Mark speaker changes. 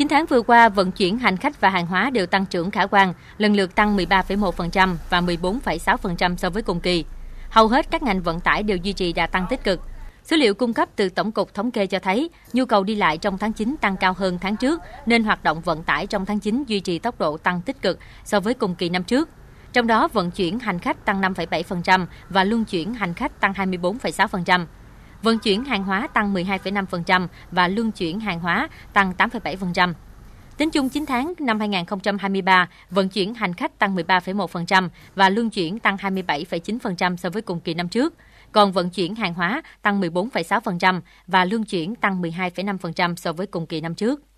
Speaker 1: 9 tháng vừa qua, vận chuyển hành khách và hàng hóa đều tăng trưởng khả quan, lần lượt tăng 13,1% và 14,6% so với cùng kỳ. Hầu hết các ngành vận tải đều duy trì đà tăng tích cực. Số liệu cung cấp từ Tổng cục Thống kê cho thấy, nhu cầu đi lại trong tháng 9 tăng cao hơn tháng trước, nên hoạt động vận tải trong tháng 9 duy trì tốc độ tăng tích cực so với cùng kỳ năm trước. Trong đó, vận chuyển hành khách tăng 5,7% và luân chuyển hành khách tăng 24,6% vận chuyển hàng hóa tăng 12,5% và luân chuyển hàng hóa tăng 8,7%. Tính chung 9 tháng năm 2023, vận chuyển hành khách tăng 13,1% và luân chuyển tăng 27,9% so với cùng kỳ năm trước, còn vận chuyển hàng hóa tăng 14,6% và luân chuyển tăng 12,5% so với cùng kỳ năm trước.